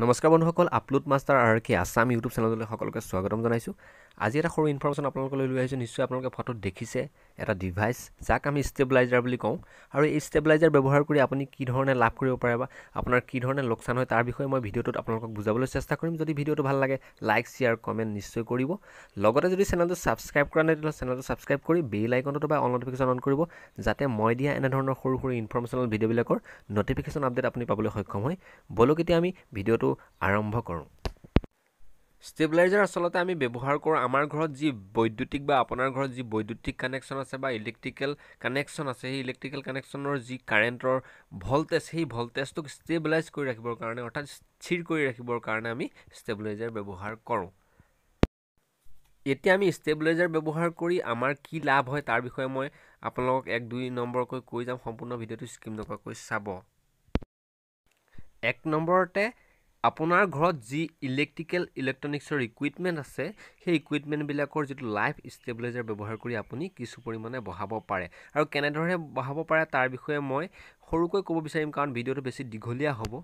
নমস্কাৰ বন্ধুসকল upload master R K Assam YouTube চেনেললৈ সকলোকে স্বাগতম জনাইছোঁ আজি এটা সৰু ইনফৰ্মেশ্যন আপোনালোকলৈ লৈ আহিছোঁ নিশ্চয় আপোনালোকে ফটোত দেখিছে এটা ডিভাইচ যাক আমি ষ্টেবিলাইজাৰ বুলি কওঁ আৰু এই ষ্টেবিলাইজাৰ ব্যৱহাৰ কৰি আপুনি কি ধৰণে লাভ কৰিব পাৰে বা আপোনাৰ কি ধৰণে লোকচান হয় তাৰ বিষয়ে মই ভিডিঅ'টোত আপোনালোকক বুজাবলৈ চেষ্টা কৰিম যদি ভিডিঅ'টো ভাল লাগে লাইক শ্বেয়াৰ কমেণ্ট নিশ্চয় কৰিব লগতে যদি চেনেলটো ছাবস্ক্ৰাইব কৰা নাই তেতিয়াহ'লে চেনেলটো ছাবস্ক্ৰাইব কৰি বেল আইকনটো বা অল নটিফিকেশ্যন অন কৰিব যাতে মই দিয়া এনেধৰণৰ সৰু সৰু ইনফৰ্মেশ্যনেল ভিডিঅ'বিলাকৰ নটিফিকেশ্যন আপডেট আপুনি পাবলৈ সক্ষম হয় বলক এতিয়া আমি ভিডিঅ'টো ভিডিঅ'টো আৰম্ভ কৰোঁ ষ্টেবিলাইজাৰ আচলতে আমি ব্যৱহাৰ কৰোঁ আমাৰ ঘৰত যি বৈদ্যুতিক বা আপোনাৰ ঘৰত যি বৈদ্যুতিক কানেকশ্যন আছে বা ইলেক্ট্ৰিকেল কানেকশ্যন আছে সেই ইলেক্ট্ৰিকেল কানেকশ্যনৰ যি কাৰেণ্টৰ ভল্টেজ সেই ভল্টেজটোক ষ্টেবিলাইজ কৰি ৰাখিবৰ কাৰণে অৰ্থাৎ স্থিৰ কৰি ৰাখিবৰ কাৰণে আমি ষ্টেবিলাইজাৰ ব্যৱহাৰ কৰোঁ এতিয়া আমি ষ্টেবিলাইজাৰ ব্যৱহাৰ কৰি আমাৰ কি লাভ হয় তাৰ বিষয়ে মই আপোনালোকক এক দুই নম্বৰকৈ কৈ যাম সম্পূৰ্ণ ভিডিঅ'টো স্কিম নকৰাকৈ চাব এক নম্বৰতে আপোনাৰ ঘৰত যি ইলেক্ট্ৰিকেল ইলেক্ট্ৰনিক্সৰ ইকুইপমেণ্ট আছে সেই ইকুইপমেণ্টবিলাকৰ যিটো লাইফ ষ্টেবিলাইজাৰ ব্যৱহাৰ কৰি আপুনি কিছু পৰিমাণে বঢ়াব পাৰে আৰু কেনেধৰণে বঢ়াব পাৰে তাৰ বিষয়ে মই সৰুকৈ ক'ব বিচাৰিম কাৰণ ভিডিঅ'টো বেছি দীঘলীয়া হ'ব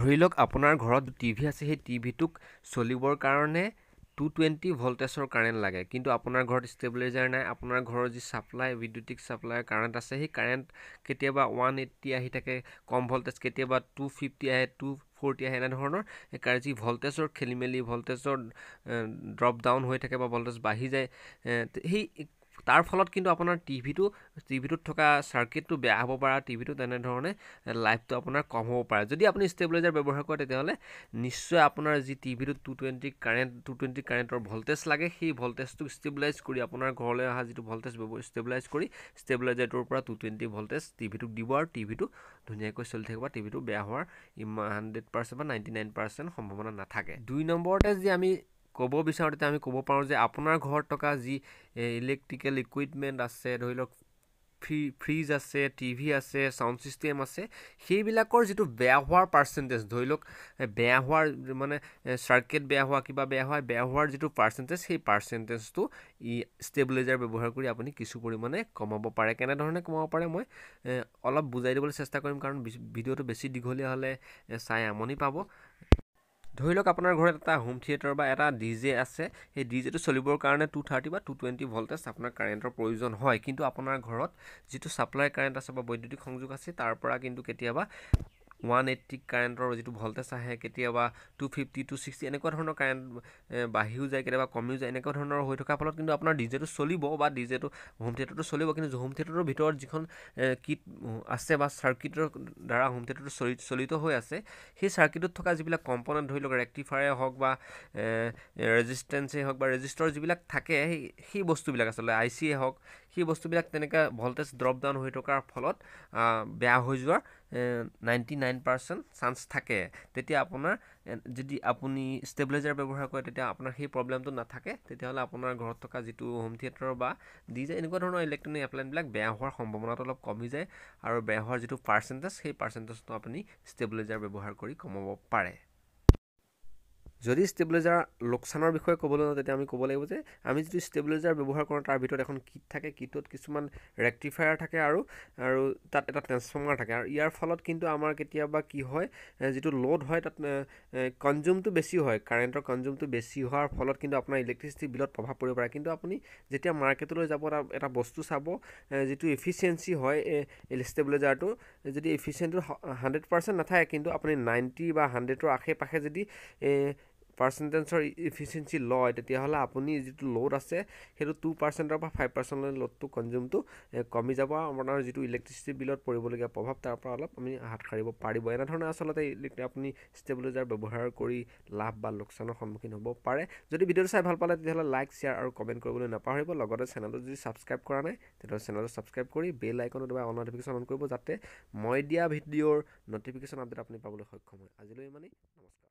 ধৰি লওক আপোনাৰ ঘৰত টিভি আছে সেই টিভিটোক চলিবৰ কাৰণে টু টুৱেণ্টি ভল্টেজৰ কাৰেণ্ট লাগে কিন্তু আপোনাৰ ঘৰত ষ্টেবিলাইজাৰ নাই আপোনাৰ ঘৰৰ যি ছাপ্লাই বিদ্যুতিক ছাপ্লাই কাৰেণ্ট আছে সেই কাৰেণ্ট কেতিয়াবা ওৱান এইট্টি আহি থাকে কম ভল্টেজ কেতিয়াবা টু ফিফটি আহে টু ফৰ্টি আহে এনেধৰণৰ সেই যি ভল্টেজৰ খেলি মেলি ভল্টেজৰ ড্ৰপ ডাউন হৈ থাকে বা ভল্টেজ বাঢ়ি যায় সেই তাৰ ফলত কিন্তু আপোনাৰ টিভিটো টিভিটোত থকা চাৰ্কিটটো বেয়া হ'ব পাৰে টিভিটো তেনেধৰণে লাইফটো আপোনাৰ কম হ'ব পাৰে যদি আপুনি ষ্টেবিলাইজাৰ ব্যৱহাৰ কৰে তেতিয়াহ'লে নিশ্চয় আপোনাৰ যি টিভিটোত two twenty current two twenty কাৰেণ্টৰ ভল্টেজ লাগে সেই ভল্টেজটো ষ্টেবিলাইজ কৰি আপোনাৰ ঘৰলৈ অহা যিটো ভল্টেজ ষ্টেবিলাইজ কৰি ষ্টেবিলাইজাৰটোৰ পৰা টু টুৱেণ্টি ভল্টেজ টিভিটোক দিব আৰু টিভিটো ধুনীয়াকৈ চলি থাকিব টিভিটো বেয়া হোৱাৰ ইমান হাণ্ড্ৰেড পাৰ্চেণ্ট বা নাইণ্টি নাইন পাৰ্চেণ্ট সম্ভাৱনা নাথাকে দুই নম্বৰতে যদি আমি ক'ব বিচাৰোঁতে আমি ক'ব পাৰোঁ যে আপোনাৰ ঘৰত থকা যি ইলেক্ট্ৰিকেল ইকুইপমেণ্ট আছে ধৰি লওক ফ্ৰী ফ্ৰিজ আছে টিভি আছে ছাউণ্ড ছিষ্টেম আছে সেইবিলাকৰ যিটো বেয়া হোৱাৰ পাৰ্চেণ্টেজ ধৰি লওক বেয়া হোৱাৰ মানে চাৰ্কিট বেয়া হোৱা কিবা বেয়া হোৱা বেয়া হোৱাৰ যিটো পাৰ্চেণ্টেজ সেই পাৰ্চেণ্টেজটো ই ষ্টেবিলাইজাৰ ব্যৱহাৰ কৰি আপুনি কিছু পৰিমাণে কমাব পাৰে কেনেধৰণে কমাব পাৰে মই অলপ বুজাই দিবলৈ চেষ্টা কৰিম কাৰণ ভিডিঅ'টো বেছি দীঘলীয়া হ'লে চাই আমনি পাব ধৰি লওক আপোনাৰ ঘৰত এটা হোম থিয়েটাৰ বা এটা ডি জে আছে সেই ডি জেটো চলিবৰ কাৰণে টু থাৰ্টি বা টু টুৱেণ্টি ভল্টেজ আপোনাৰ কাৰেণ্টৰ প্ৰয়োজন হয় কিন্তু আপোনাৰ ঘৰত যিটো ছাপ্লাই কাৰেণ্ট আছে বা বৈদ্যুতিক সংযোগ আছে তাৰ পৰা কিন্তু কেতিয়াবা ওৱান এইটি কাৰেণ্টৰ যিটো ভল্টেজ আহে কেতিয়াবা টু ফিফটি টু ছিক্সটি এনেকুৱা ধৰণৰ কাৰেণ্ট বাঢ়িও যায় কেতিয়াবা কমিও যায় এনেকুৱা ধৰণৰ হৈ থকাৰ ফলত কিন্তু আপোনাৰ ডিজেটো চলিব বা ডিজেটো হোম থিয়েটাৰটো চলিব কিন্তু হোম থিয়েটাৰৰ ভিতৰত যিখন কিট আছে বা চাৰ্কিটৰ দ্বাৰা হোম থিয়েটাৰটো চলি চলিত হৈ আছে সেই চাৰ্কিটত থকা যিবিলাক কম্পনেণ্ট ধৰি লওক ৰেক্টিফায়াৰে হওক বা ৰেজিষ্টেঞ্চেই হওক বা ৰেজিষ্টৰ যিবিলাক থাকে সেই সেই বস্তুবিলাক আচলতে আই চিয়ে হওক সেই বস্তুবিলাক তেনেকৈ ভল্টেজ ড্ৰপ ডাউন হৈ থকাৰ ফলত বেয়া হৈ যোৱাৰ নাইণ্টি নাইন পাৰ্চেণ্ট চান্স থাকে তেতিয়া আপোনাৰ যদি আপুনি ষ্টেবিলাইজাৰ ব্যৱহাৰ কৰে তেতিয়া আপোনাৰ সেই প্ৰব্লেমটো নাথাকে তেতিয়াহ'লে আপোনাৰ ঘৰত থকা যিটো হোম থিয়েটাৰ বা ডি জে এনেকুৱা ধৰণৰ ইলেক্ট্ৰনিক এপ্লাইনবিলাক বেয়া হোৱাৰ সম্ভাৱনাটো অলপ কমি যায় আৰু বেয়া হোৱাৰ যিটো পাৰ্চেণ্টেজ সেই পাৰ্চেণ্টেজটো আপুনি ষ্টেবিলাইজাৰ ব্যৱহাৰ কৰি কমাব পাৰে যদি ষ্টেবিলাইজাৰ লোকচানৰ বিষয়ে ক'বলৈ যাওঁ তেতিয়া আমি ক'ব লাগিব যে আমি যদি ষ্টেবিলাইজাৰ ব্যৱহাৰ কৰোঁ তাৰ ভিতৰত এখন কিট থাকে কিটত কিছুমান ৰেক্টিফায়াৰ থাকে আৰু আৰু তাত এটা ট্ৰেন্সফৰ্মাৰ থাকে আৰু ইয়াৰ ফলত কিন্তু আমাৰ কেতিয়াবা কি হয় যিটো ল'ড হয় তাত কনজিউমটো বেছি হয় কাৰেণ্টৰ কনজিউমটো বেছি হোৱাৰ ফলত কিন্তু আপোনাৰ ইলেক্ট্ৰিচিটি বিলত প্ৰভাৱ পৰিব পাৰে কিন্তু আপুনি যেতিয়া মাৰ্কেটলৈ যাব এটা বস্তু চাব যিটো এফিচিয়েঞ্চি হয় ষ্টেবিলাইজাৰটো যদি এফিচিয়েণ্টটো হাণ্ড্ৰেড পাৰ্চেণ্ট নাথাকে কিন্তু আপুনি নাইণ্টি বা হাণ্ড্ৰেডৰ আশে পাশে যদি পাৰ্চেণ্টেঞ্চৰ ইফিচিয়েঞ্চি লয় তেতিয়াহ'লে আপুনি যিটো লোড আছে সেইটো টু পাৰ্চেণ্টৰ পৰা ফাইভ পাৰ্চেণ্টলৈ লোডটো কনজিউমটো কমি যাব আপোনাৰ যিটো ইলেক্ট্ৰিচিটি বিলত পৰিবলগীয়া প্ৰভাৱ তাৰ পৰা অলপ আমি হাত সাৰিব পাৰিব এনেধৰণে আচলতে আপুনি ষ্টেবিলাইজাৰ ব্যৱহাৰ কৰি লাভ বা লোকচানৰ সন্মুখীন হ'ব পাৰে যদি ভিডিঅ'টো চাই ভাল পালে তেতিয়াহ'লে লাইক শ্বেয়াৰ আৰু কমেণ্ট কৰিবলৈ নাপাহৰিব লগতে চেনেলটো যদি ছাবস্ক্ৰাইব কৰা নাই তেতিয়াহ'লে চেনেলটো ছাবস্ক্ৰাইব কৰি বেল আইকনত বা অন নটিফিকেশ্যন অন কৰিব যাতে মই দিয়া ভিডিঅ'ৰ নটিফিকেশ্যন আপডেট আপুনি পাবলৈ সক্ষম হয় আজিলৈ ইমানেই নমস্কাৰ